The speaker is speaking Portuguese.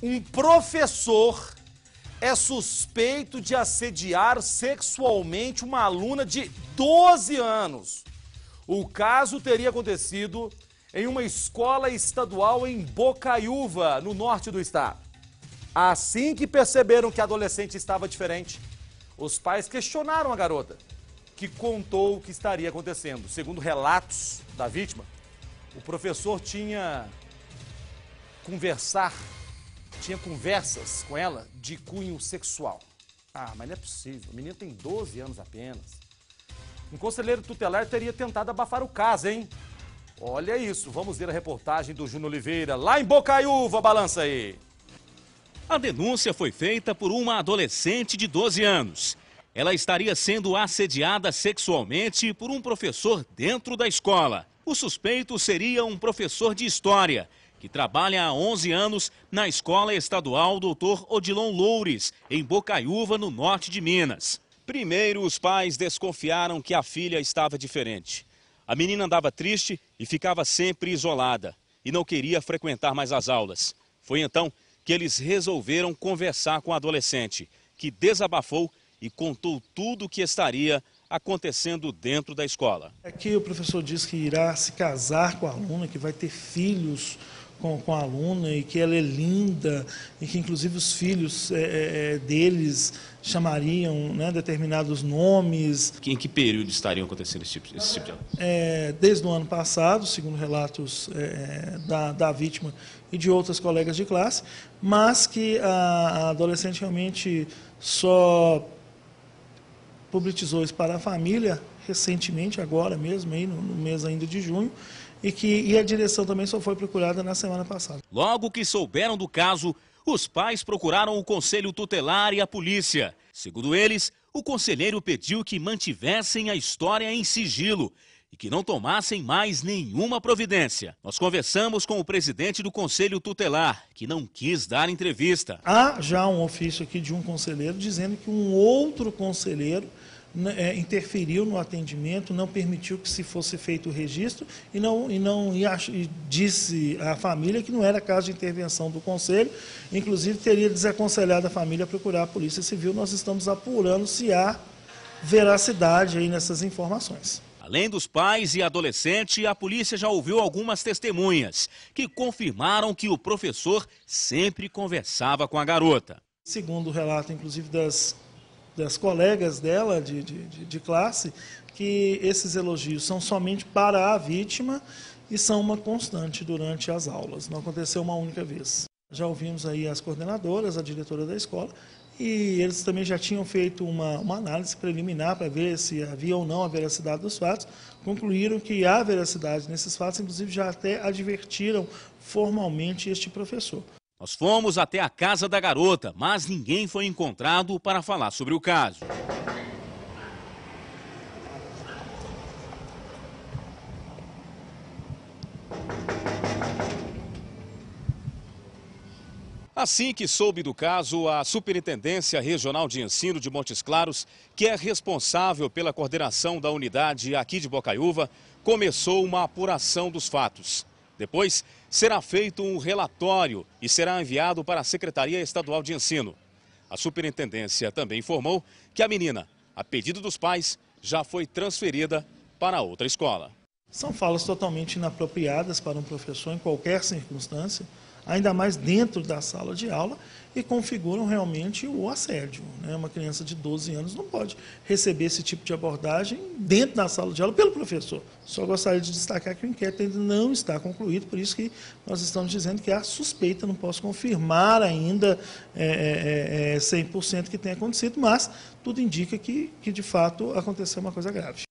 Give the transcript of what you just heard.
Um professor é suspeito de assediar sexualmente uma aluna de 12 anos. O caso teria acontecido em uma escola estadual em Bocaiúva, no norte do estado. Assim que perceberam que a adolescente estava diferente, os pais questionaram a garota, que contou o que estaria acontecendo. Segundo relatos da vítima, o professor tinha conversar tinha conversas com ela de cunho sexual. Ah, mas não é possível. O menino tem 12 anos apenas. Um conselheiro tutelar teria tentado abafar o caso, hein? Olha isso, vamos ver a reportagem do Júnior Oliveira, lá em Bocaiúva, balança aí. A denúncia foi feita por uma adolescente de 12 anos. Ela estaria sendo assediada sexualmente por um professor dentro da escola. O suspeito seria um professor de história que trabalha há 11 anos na Escola Estadual Dr. Odilon Loures, em Bocaiúva, no norte de Minas. Primeiro, os pais desconfiaram que a filha estava diferente. A menina andava triste e ficava sempre isolada e não queria frequentar mais as aulas. Foi então que eles resolveram conversar com a adolescente, que desabafou e contou tudo o que estaria acontecendo dentro da escola. Aqui é o professor diz que irá se casar com a aluna, que vai ter filhos, com, com a aluna e que ela é linda e que inclusive os filhos é, é, é, deles chamariam né, determinados nomes. Em que período estariam acontecendo esse tipo, esse tipo de aulas? É, desde o ano passado, segundo relatos é, é, da, da vítima e de outras colegas de classe, mas que a, a adolescente realmente só publicizou isso para a família recentemente, agora mesmo, aí, no mês ainda de junho, e que e a direção também só foi procurada na semana passada. Logo que souberam do caso, os pais procuraram o conselho tutelar e a polícia. Segundo eles, o conselheiro pediu que mantivessem a história em sigilo e que não tomassem mais nenhuma providência. Nós conversamos com o presidente do Conselho Tutelar, que não quis dar entrevista. Há já um ofício aqui de um conselheiro dizendo que um outro conselheiro é, interferiu no atendimento, não permitiu que se fosse feito o registro e não e não e ach, e disse à família que não era caso de intervenção do conselho, inclusive teria desaconselhado a família a procurar a Polícia Civil. Nós estamos apurando se há veracidade aí nessas informações. Além dos pais e adolescente, a polícia já ouviu algumas testemunhas que confirmaram que o professor sempre conversava com a garota. Segundo o relato, inclusive, das das colegas dela de, de, de classe, que esses elogios são somente para a vítima e são uma constante durante as aulas. Não aconteceu uma única vez. Já ouvimos aí as coordenadoras, a diretora da escola, e eles também já tinham feito uma, uma análise preliminar para ver se havia ou não a veracidade dos fatos. Concluíram que há veracidade nesses fatos, inclusive já até advertiram formalmente este professor. Nós fomos até a casa da garota, mas ninguém foi encontrado para falar sobre o caso. Assim que soube do caso, a Superintendência Regional de Ensino de Montes Claros, que é responsável pela coordenação da unidade aqui de Bocaiúva, começou uma apuração dos fatos. Depois, será feito um relatório e será enviado para a Secretaria Estadual de Ensino. A superintendência também informou que a menina, a pedido dos pais, já foi transferida para outra escola. São falas totalmente inapropriadas para um professor em qualquer circunstância ainda mais dentro da sala de aula, e configuram realmente o assédio. Né? Uma criança de 12 anos não pode receber esse tipo de abordagem dentro da sala de aula pelo professor. Só gostaria de destacar que o inquérito ainda não está concluído, por isso que nós estamos dizendo que há suspeita, não posso confirmar ainda é, é, é 100% é, que tenha acontecido, mas tudo indica que, que de fato aconteceu uma coisa grave.